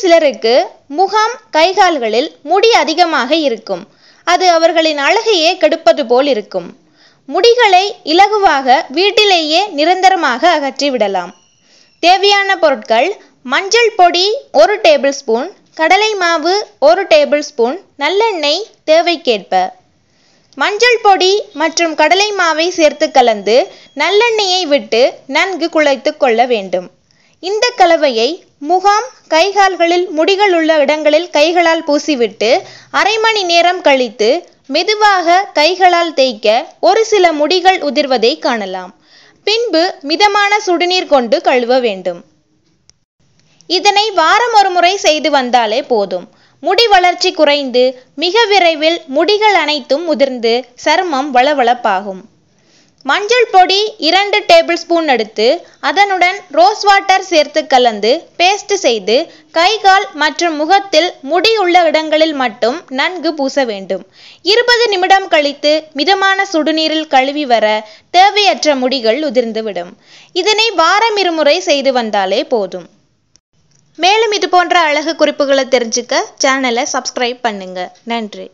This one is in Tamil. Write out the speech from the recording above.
சிலருக்கு முகாம் கைகால்களில் முடி அதிகமாக இருக்கும் அது அவர்களின் அழகையே கெடுப்பது போல் இருக்கும் முடிகளை இலகுவாக வீட்டிலேயே நிரந்தரமாக அகற்றிவிடலாம் தேவையான பொருட்கள் மஞ்சள் பொடி ஒரு டேபிள் ஸ்பூன் கடலை மாவு ஒரு டேபிள் ஸ்பூன் நல்லெண்ணெய் தேவைக்கேற்ப மஞ்சள் பொடி மற்றும் கடலை மாவை சேர்த்து கலந்து நல்லெண்ணெயை விட்டு நன்கு குழைத்து கொள்ள வேண்டும் இந்த கலவையை முகாம் கைகால்களில் முடிகள் உள்ள இடங்களில் கைகளால் பூசிவிட்டு அரை மணி நேரம் கழித்து மெதுவாக கைகளால் தேய்க்க ஒரு சில முடிகள் உதிர்வதை காணலாம் பின்பு மிதமான சுடுநீர் கொண்டு கழுவ வேண்டும் இதனை வாரம் ஒரு முறை செய்து வந்தாலே போதும் முடி வளர்ச்சி குறைந்து மிக விரைவில் முடிகள் அனைத்தும் உதிர்ந்து சருமம் வளவளப்பாகும் மஞ்சள் பொடி இரண்டு டேபிள் ஸ்பூன் எடுத்து அதனுடன் ரோஸ் வாட்டர் சேர்த்து கலந்து பேஸ்ட் செய்து கைகால் மற்றும் முகத்தில் முடி உள்ள இடங்களில் மட்டும் நன்கு பூச வேண்டும் இருபது நிமிடம் கழித்து மிதமான சுடுநீரில் கழுவி வர தேவையற்ற முடிகள் உதிர்ந்துவிடும் இதனை வாரம் இருமுறை செய்து வந்தாலே போதும் மேலும் இது போன்ற அழகு குறிப்புகளை தெரிஞ்சுக்க சேனலை சப்ஸ்கிரைப் பண்ணுங்க நன்றி